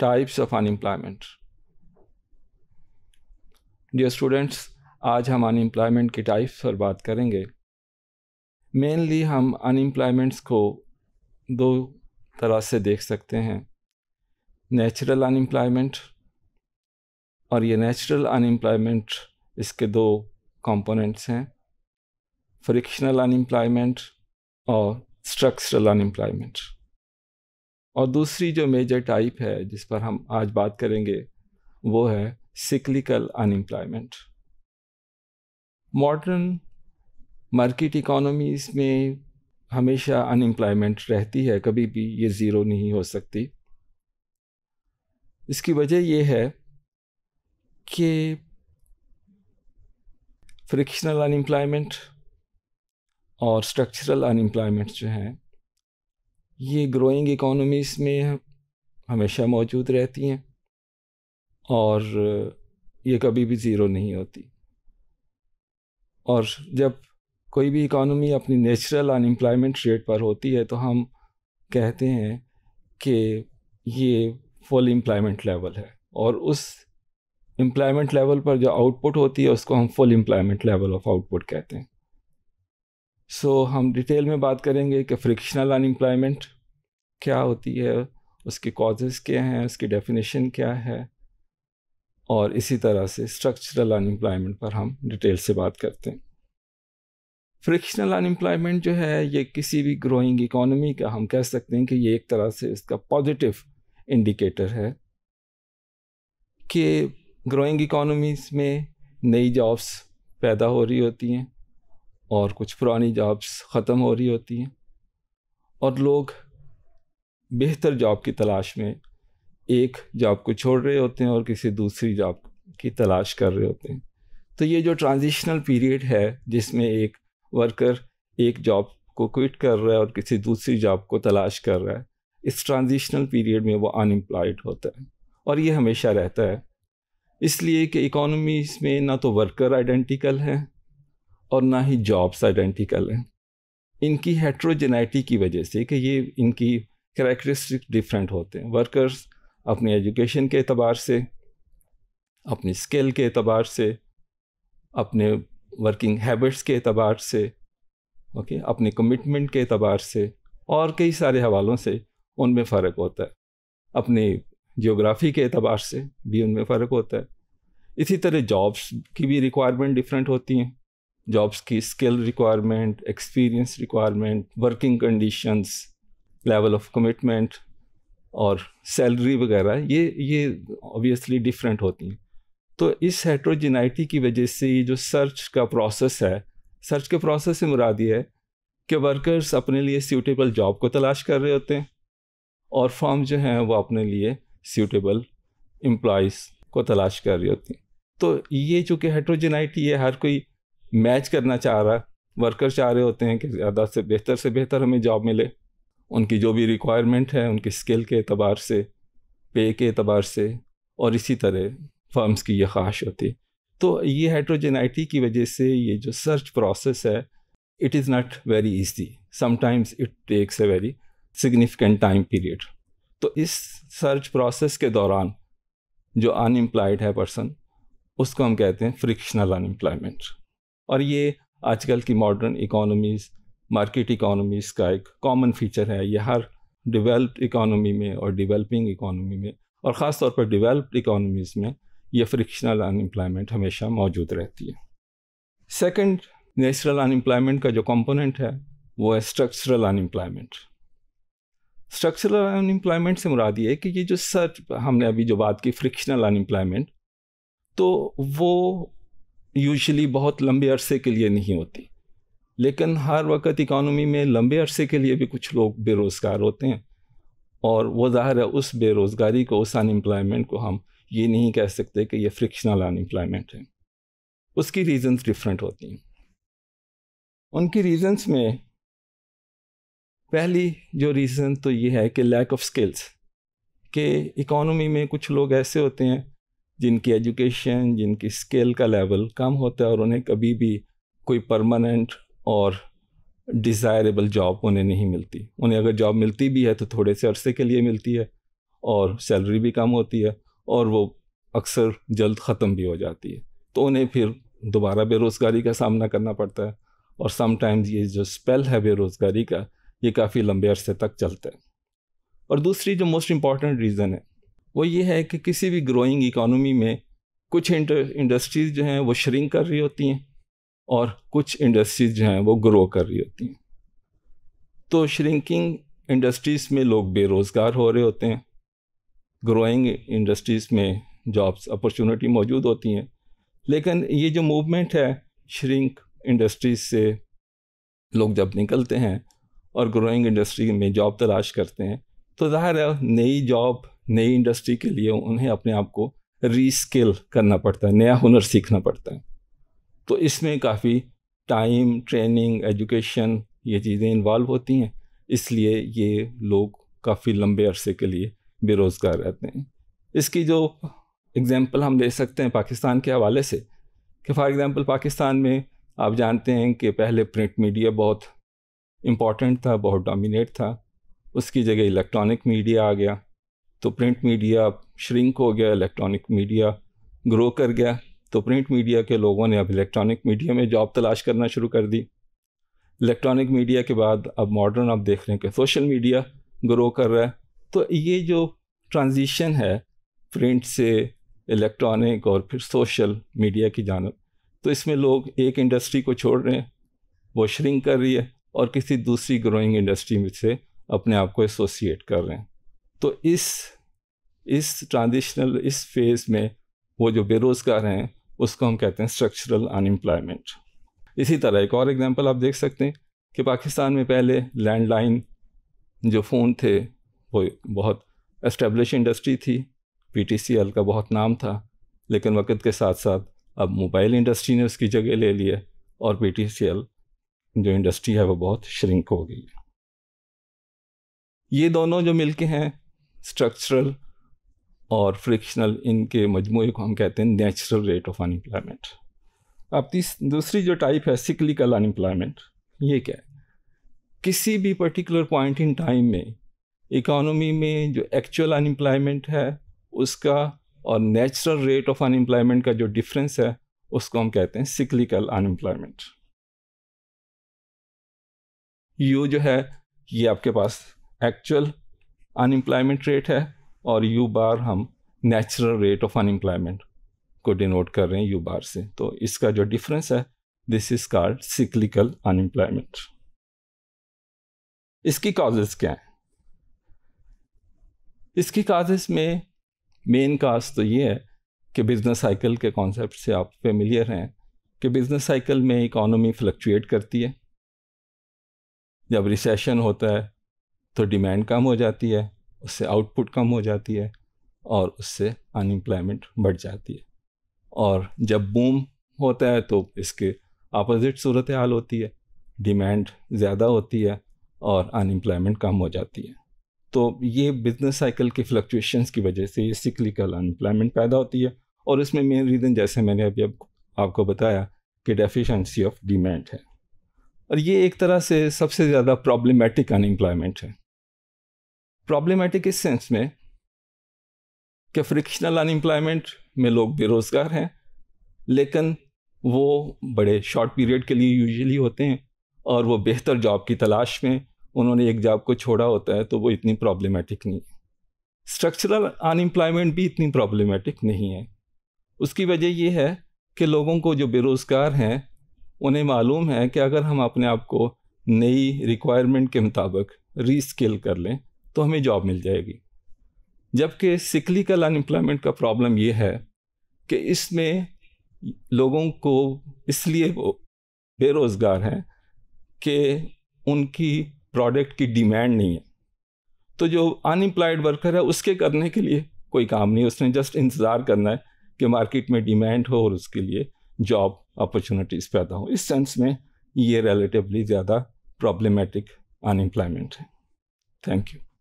types of unemployment dear students आज हम unemployment की टाइप्स पर बात करेंगे मेनली हम अनएम्प्लॉयमेंट्स को दो तरह से देख सकते हैं नेचुरल अनएम्प्लॉयमेंट और ये नेचुरल अनएम्प्लॉयमेंट इसके दो कंपोनेंट्स हैं फ्रिक्शनल अनएम्प्लॉयमेंट और स्ट्रक्चरल अनएम्प्लॉयमेंट और दूसरी जो मेजर टाइप है जिस पर हम आज बात करेंगे वो है cyclical unemployment modern market economies में हमेशा अनएम्प्लॉयमेंट रहती है कभी भी ये ज़ीरो नहीं हो सकती इसकी वजह ये है कि फ्रिक्शनल अनएम्प्लॉयमेंट और स्ट्रक्चरल अनएम्प्लॉयमेंट जो हैं ये ग्रोइंग इकोनॉमीज़ में हमेशा मौजूद रहती हैं और ये कभी भी ज़ीरो नहीं होती और जब कोई भी इकोनॉमी अपनी नेचुरल अनएम्प्लॉयमेंट रेट पर होती है तो हम कहते हैं कि ये फुल एम्प्लॉयमेंट लेवल है और उस एम्प्लॉयमेंट लेवल पर जो आउटपुट होती है उसको हम full employment level of output कहते हैं सो so, हम डिटेल में बात करेंगे कि फ्रिक्शनल अनएम्प्लॉयमेंट क्या होती है उसके कॉजेज़ क्या हैं उसकी डेफिनेशन क्या है और इसी तरह से स्ट्रक्चरल अनएम्प्लॉयमेंट पर हम डिटेल से बात करते हैं फ्रिक्शनल अनएम्प्लॉयमेंट जो है ये किसी भी ग्रोइंग इकोनॉमी का हम कह सकते हैं कि ये एक तरह से इसका पॉजिटिव इंडिकेटर है कि ग्रोइंग इकोनॉमीज़ में नई जॉब्स पैदा हो रही होती हैं और कुछ पुरानी जॉब्स ख़त्म हो रही होती हैं और लोग बेहतर जॉब की तलाश में एक जॉब को छोड़ रहे होते हैं और किसी दूसरी जॉब की तलाश कर रहे होते हैं तो ये जो ट्रांजिशनल पीरियड है जिसमें एक वर्कर एक जॉब को क्विट कर रहा है और किसी दूसरी जॉब को तलाश कर रहा है इस ट्रांजिशनल पीरियड में वो अनएम्प्लॉयड होता है और ये हमेशा रहता है इसलिए कि इकोनॉमीज़ में ना तो वर्कर आइडेंटिकल है और ना ही जॉब्स आइडेंटिकल हैं इनकी हेट्रोजेनाइटी की वजह से कि ये इनकी करेक्टरिस्टिक डिफरेंट होते हैं वर्कर्स अपने एजुकेशन के अतबार से अपने स्किल के अतबार से अपने वर्किंग हैबिट्स के अतबार से ओके अपने कमिटमेंट के अतबार से और कई सारे हवालों से उनमें फ़र्क होता है अपने जियोग्राफी के अतबार से भी उनमें फ़र्क होता है इसी तरह जॉब्स की भी रिक्वायरमेंट डिफरेंट होती हैं जॉब्स की skill requirement experience requirement working conditions level of commitment और सैलरी वगैरह ये ये ऑब्वियसली डिफरेंट होती हैं तो इस हेट्रोजिनाइटी की वजह से ये जो सर्च का प्रोसेस है सर्च के प्रोसेस से मुराद ये है कि वर्कर्स अपने लिए सूटेबल जॉब को तलाश कर रहे होते हैं और फॉर्म जो हैं वो अपने लिए सूटेबल एम्प्लॉज़ को तलाश कर रही होती हैं तो ये चूँकि हेट्रोजेनाइटी है हर कोई मैच करना चाह रहा है वर्कर चाह रहे होते हैं कि ज़्यादा से बेहतर से बेहतर हमें जॉब मिले उनकी जो भी रिक्वायरमेंट है उनकी स्किल के अतबार से पे के अतबार से और इसी तरह फर्म्स की ये ख्वाहिश होती तो ये हाइड्रोजेनाइटी की वजह से ये जो सर्च प्रोसेस है it is not very easy sometimes it takes a very significant time period तो इस सर्च प्रोसेस के दौरान जो अनएम्प्लॉयड है पर्सन उसको हम कहते हैं फ्रिक्शनल अनएम्प्लॉयमेंट और ये आजकल की मॉडर्न इकोनॉमीज़ मार्केट इकोनॉमीज़ का एक कॉमन फीचर है ये हर डेवलप्ड इकोनॉमी में और डेवलपिंग इकोनॉमी में और ख़ास तौर पर डेवलप्ड इकोनॉमीज़ में ये फ्रिक्शनल अनएम्प्लॉयमेंट हमेशा मौजूद रहती है सेकंड नेचुरल अनएम्प्लॉयमेंट का जो कंपोनेंट है वो है स्ट्रक्चरल अनएम्प्लॉयमेंट स्ट्रक्चरल अनएम्प्लॉयमेंट से मुराद ये है कि ये जो सर हमने अभी जो बात की फ्रिक्शनल अनएम्प्लॉयमेंट तो वो यूजली बहुत लंबे अरसे के लिए नहीं होती लेकिन हर वक्त इकानमी में लंबे अरसे के लिए भी कुछ लोग बेरोज़गार होते हैं और वो ज़ाहिर है उस बेरोज़गारी को उस अनएम्प्लॉयमेंट को हम ये नहीं कह सकते कि ये फ्रिक्शनल अनएम्प्लॉयमेंट है उसकी रीज़न्स डिफरेंट होती हैं उनकी रीज़न्स में पहली जो रीज़न तो ये है कि लैक ऑफ स्किल्स के इकॉनमी में कुछ लोग ऐसे होते हैं जिनकी एजुकेशन जिनकी स्किल का लेवल कम होता है और उन्हें कभी भी कोई परमानेंट और डिज़ायरेबल जॉब उन्हें नहीं मिलती उन्हें अगर जॉब मिलती भी है तो थोड़े से अरसे के लिए मिलती है और सैलरी भी कम होती है और वो अक्सर जल्द ख़त्म भी हो जाती है तो उन्हें फिर दोबारा बेरोज़गारी का सामना करना पड़ता है और समटाइम्स ये जो स्पेल है बेरोज़गारी का ये काफ़ी लंबे अरसे तक चलता है और दूसरी जो मोस्ट इम्पॉर्टेंट रीज़न है वो ये है कि किसी भी ग्रोइंग इकोनॉमी में कुछ इंडस्ट्रीज़ जो हैं वो श्रिंक कर रही होती हैं और कुछ इंडस्ट्रीज़ जो हैं वो ग्रो कर रही होती हैं तो श्रिंकिंग इंडस्ट्रीज़ में लोग बेरोज़गार हो रहे होते हैं ग्रोइंग इंडस्ट्रीज़ में जॉब्स अपॉर्चुनिटी मौजूद होती हैं लेकिन ये जो मूवमेंट है श्रिंक इंडस्ट्रीज से लोग जब निकलते हैं और ग्रोइंग इंडस्ट्री में जॉब तलाश करते हैं तो ज़ाहिर है नई जॉब नई इंडस्ट्री के लिए उन्हें अपने आप को रीस्किल करना पड़ता है नया हुनर सीखना पड़ता है तो इसमें काफ़ी टाइम ट्रेनिंग एजुकेशन ये चीज़ें इन्वॉल्व होती हैं इसलिए ये लोग काफ़ी लंबे अरसे के लिए बेरोज़गार रहते हैं इसकी जो एग्ज़ाम्पल हम ले सकते हैं पाकिस्तान के हवाले से कि फॉर एग्ज़ाम्पल पाकिस्तान में आप जानते हैं कि पहले प्रिंट मीडिया बहुत इम्पॉर्टेंट था बहुत डोमिनेट था उसकी जगह इलेक्ट्रॉनिक मीडिया आ गया तो प्रिंट मीडिया श्रिंक हो गया इलेक्ट्रॉनिक मीडिया ग्रो कर गया तो प्रिंट मीडिया के लोगों ने अब इलेक्ट्रॉनिक मीडिया में जॉब तलाश करना शुरू कर दी इलेक्ट्रॉनिक मीडिया के बाद अब मॉडर्न आप देख रहे हैं कि सोशल मीडिया ग्रो कर रहा है तो ये जो ट्रांजिशन है प्रिंट से इलेक्ट्रॉनिक और फिर सोशल मीडिया की जानब तो इसमें लोग एक इंडस्ट्री को छोड़ रहे हैं वो श्रिंक कर रही है और किसी दूसरी ग्रोइंग इंडस्ट्री में से अपने आप को एसोसिएट कर रहे हैं तो इस इस ट्रांजिशनल इस फेज में वो जो बेरोज़गार हैं उसको हम कहते हैं स्ट्रक्चरल अनएम्प्लॉयमेंट इसी तरह एक और एग्जांपल आप देख सकते हैं कि पाकिस्तान में पहले लैंडलाइन जो फ़ोन थे वो बहुत एस्टेब्लिश इंडस्ट्री थी पीटीसीएल का बहुत नाम था लेकिन वक्त के साथ साथ अब मोबाइल इंडस्ट्री ने उसकी जगह ले लिया और पीटीसीएल जो इंडस्ट्री है वो बहुत श्रिंक हो गई ये दोनों जो मिलके हैं स्ट्रक्चरल और फ्रिक्शनल इनके मजमू को हम कहते हैं नेचुरल रेट ऑफ अनएम्प्लॉयमेंट अब तीस दूसरी जो टाइप है सिकलिकल अनएम्प्लॉयमेंट ये क्या है किसी भी पर्टिकुलर पॉइंट इन टाइम में इकोनॉमी में जो एक्चुअल अनएम्प्लॉयमेंट है उसका और नेचुरल रेट ऑफ अनएम्प्लॉयमेंट का जो डिफरेंस है उसको हम कहते हैं सिकलिकल अनएम्प्लॉयमेंट यू जो है ये आपके पास एक्चुअल अनएम्प्लॉयमेंट रेट है और यू बार हम नेचुरल रेट ऑफ अनएम्प्लॉयमेंट को डिनोट कर रहे हैं यू बार से तो इसका जो डिफरेंस है this is called cyclical unemployment इसकी काजेज क्या हैं इसकी काजेज में मेन काज तो ये है कि बिज़नेस साइकिल के कॉन्सेप्ट से आप फेमिलियर हैं कि बिज़नेस साइकिल में इकोनॉमी फ्लक्चुएट करती है जब रिसेशन होता है तो डिमांड कम हो जाती है उससे आउटपुट कम हो जाती है और उससे अनएम्प्लॉयमेंट बढ़ जाती है और जब बूम होता है तो इसके अपोजिट सूरत हाल होती है डिमांड ज़्यादा होती है और अनएम्प्लॉयमेंट कम हो जाती है तो ये बिज़नेस साइकिल के फ्लक्चुएशंस की वजह से ये सिक्लिकल अनएम्प्लॉयमेंट पैदा होती है और इसमें मेन रीज़न जैसे मैंने अभी अब आपको बताया कि डेफिशिएंसी ऑफ डिमांड है और ये एक तरह से सबसे ज़्यादा प्रॉब्लमेटिक अनएम्प्लॉयमेंट है प्रॉब्लमेटिक इस सेंस में कि फ्रिक्शनल अनएम्प्लॉयमेंट में लोग बेरोज़गार हैं लेकिन वो बड़े शॉर्ट पीरियड के लिए यूजुअली होते हैं और वो बेहतर जॉब की तलाश में उन्होंने एक जॉब को छोड़ा होता है तो वो इतनी प्रॉब्लमेटिक नहीं है स्ट्रक्चरल अनएम्प्लॉयमेंट भी इतनी प्रॉब्लमेटिक नहीं है उसकी वजह यह है कि लोगों को जो बेरोज़गार हैं उन्हें मालूम है कि अगर हम अपने आप को नई रिक्वायरमेंट के मुताबिक रीस्किल कर लें तो हमें जॉब मिल जाएगी जबकि सिकलिकल अनएम्प्लॉयमेंट का प्रॉब्लम ये है कि इसमें लोगों को इसलिए वो बेरोज़गार हैं कि उनकी प्रोडक्ट की डिमांड नहीं है तो जो अनएम्प्लॉयड वर्कर है उसके करने के लिए कोई काम नहीं उसने जस्ट इंतज़ार करना है कि मार्केट में डिमांड हो और उसके लिए जॉब अपॉर्चुनिटीज़ पैदा हो इस सेंस में ये रिलेटिवली ज़्यादा प्रॉब्लमेटिक अनएम्प्लॉयमेंट है थैंक यू